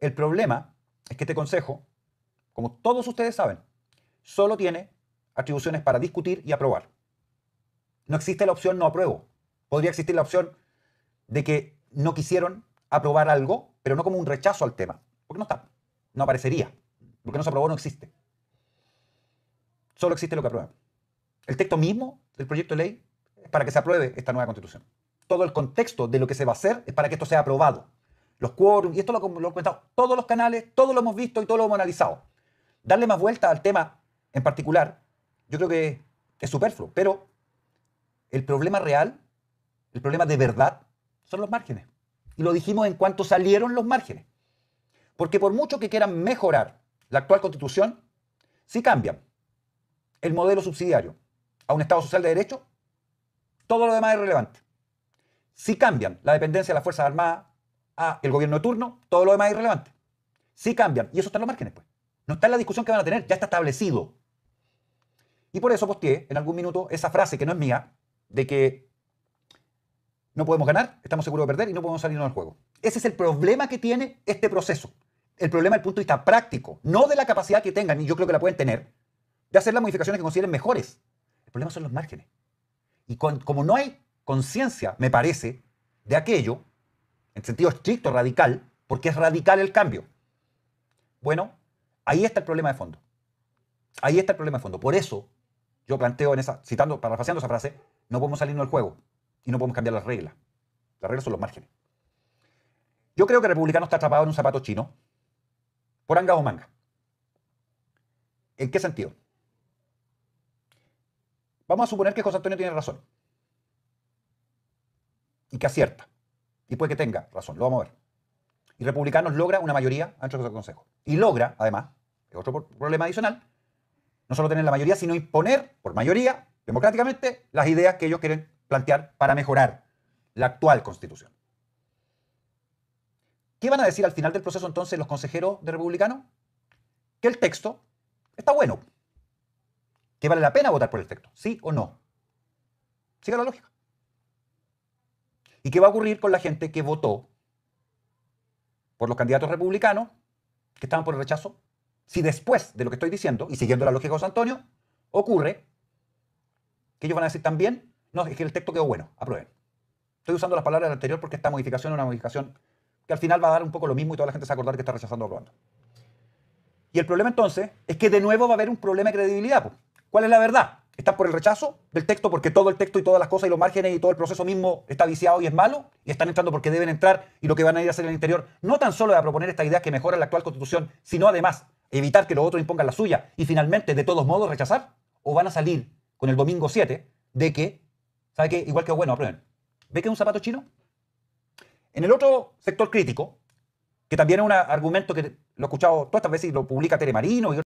El problema es que este consejo, como todos ustedes saben, solo tiene atribuciones para discutir y aprobar. No existe la opción no apruebo. Podría existir la opción de que no quisieron aprobar algo, pero no como un rechazo al tema, porque no está, no aparecería, porque no se aprobó, no existe. Solo existe lo que aprueba. El texto mismo del proyecto de ley es para que se apruebe esta nueva constitución. Todo el contexto de lo que se va a hacer es para que esto sea aprobado los quórums, y esto lo, lo he comentado todos los canales, todos lo hemos visto y todo lo hemos analizado. Darle más vuelta al tema en particular, yo creo que es superfluo, pero el problema real, el problema de verdad, son los márgenes. Y lo dijimos en cuanto salieron los márgenes. Porque por mucho que quieran mejorar la actual constitución, si cambian el modelo subsidiario a un Estado social de derecho, todo lo demás es relevante. Si cambian la dependencia de las Fuerzas Armadas, a el gobierno de turno, todo lo demás es irrelevante. Sí cambian, y eso está en los márgenes, pues. No está en la discusión que van a tener, ya está establecido. Y por eso posteé en algún minuto esa frase que no es mía, de que no podemos ganar, estamos seguros de perder y no podemos salirnos del juego. Ese es el problema que tiene este proceso. El problema desde el punto de vista práctico, no de la capacidad que tengan, y yo creo que la pueden tener, de hacer las modificaciones que consideren mejores. El problema son los márgenes. Y como no hay conciencia, me parece, de aquello, en sentido estricto radical, porque es radical el cambio. Bueno, ahí está el problema de fondo. Ahí está el problema de fondo. Por eso yo planteo en esa, citando, parafraseando esa frase, no podemos salirnos del juego y no podemos cambiar las reglas. Las reglas son los márgenes. Yo creo que el republicano está atrapado en un zapato chino, por anga o manga. ¿En qué sentido? Vamos a suponer que José Antonio tiene razón y que acierta. Y puede que tenga razón, lo vamos a ver. Y Republicanos logra una mayoría de del Consejo. Y logra, además, es otro problema adicional, no solo tener la mayoría, sino imponer por mayoría, democráticamente, las ideas que ellos quieren plantear para mejorar la actual Constitución. ¿Qué van a decir al final del proceso entonces los consejeros de Republicanos? Que el texto está bueno. Que vale la pena votar por el texto, sí o no. Siga la lógica. ¿Y qué va a ocurrir con la gente que votó por los candidatos republicanos que estaban por el rechazo? Si después de lo que estoy diciendo, y siguiendo la lógica de José Antonio, ocurre que ellos van a decir también, no, es que el texto quedó bueno, aprueben. Estoy usando las palabras del anterior porque esta modificación es una modificación que al final va a dar un poco lo mismo y toda la gente se va a acordar que está rechazando o aprobando. Y el problema entonces es que de nuevo va a haber un problema de credibilidad. ¿Cuál es la verdad? ¿Estás por el rechazo del texto porque todo el texto y todas las cosas y los márgenes y todo el proceso mismo está viciado y es malo? Y están entrando porque deben entrar y lo que van a ir a hacer en el interior no tan solo es a proponer esta idea que mejora la actual constitución, sino además evitar que los otros impongan la suya y finalmente de todos modos rechazar. ¿O van a salir con el domingo 7 de que, ¿sabe qué? Igual que bueno, aprueben. ¿Ve que es un zapato chino? En el otro sector crítico, que también es un argumento que lo he escuchado todas estas veces y lo publica Telemarino y